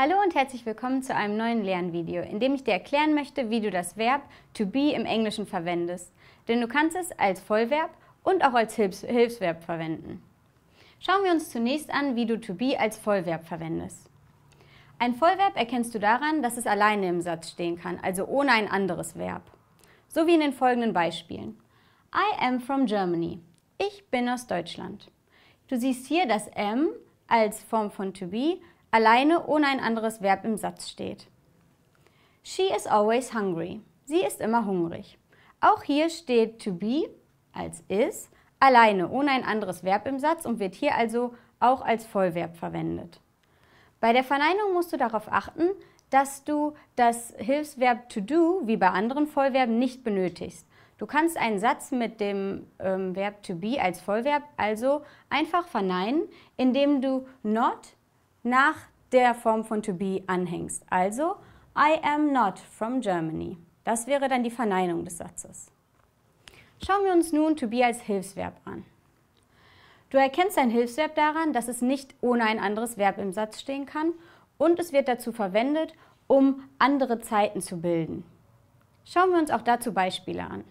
Hallo und herzlich willkommen zu einem neuen Lernvideo, in dem ich dir erklären möchte, wie du das Verb to be im Englischen verwendest. Denn du kannst es als Vollverb und auch als Hilfs Hilfsverb verwenden. Schauen wir uns zunächst an, wie du to be als Vollverb verwendest. Ein Vollverb erkennst du daran, dass es alleine im Satz stehen kann, also ohne ein anderes Verb. So wie in den folgenden Beispielen. I am from Germany. Ich bin aus Deutschland. Du siehst hier, das M als Form von to be alleine ohne ein anderes Verb im Satz steht. She is always hungry. Sie ist immer hungrig. Auch hier steht to be als is alleine ohne ein anderes Verb im Satz und wird hier also auch als Vollverb verwendet. Bei der Verneinung musst du darauf achten, dass du das Hilfsverb to do wie bei anderen Vollverben nicht benötigst. Du kannst einen Satz mit dem ähm, Verb to be als Vollverb also einfach verneinen, indem du not nach der Form von to be anhängst. Also, I am not from Germany. Das wäre dann die Verneinung des Satzes. Schauen wir uns nun to be als Hilfsverb an. Du erkennst ein Hilfsverb daran, dass es nicht ohne ein anderes Verb im Satz stehen kann und es wird dazu verwendet, um andere Zeiten zu bilden. Schauen wir uns auch dazu Beispiele an.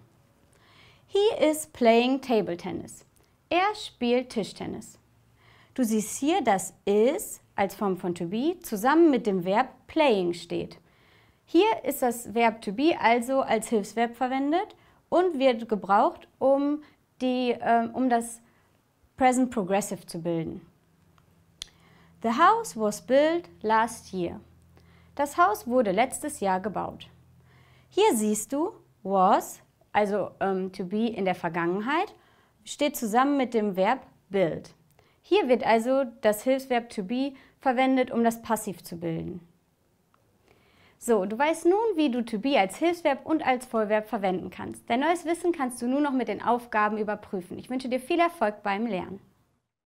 He is playing table tennis. Er spielt Tischtennis. Du siehst hier, dass is als Form von to be zusammen mit dem Verb playing steht. Hier ist das Verb to be also als Hilfsverb verwendet und wird gebraucht, um, die, ähm, um das Present Progressive zu bilden. The house was built last year. Das Haus wurde letztes Jahr gebaut. Hier siehst du was, also ähm, to be in der Vergangenheit, steht zusammen mit dem Verb build. Hier wird also das Hilfsverb to be verwendet, um das Passiv zu bilden. So, du weißt nun, wie du to be als Hilfsverb und als Vollverb verwenden kannst. Dein neues Wissen kannst du nur noch mit den Aufgaben überprüfen. Ich wünsche dir viel Erfolg beim Lernen.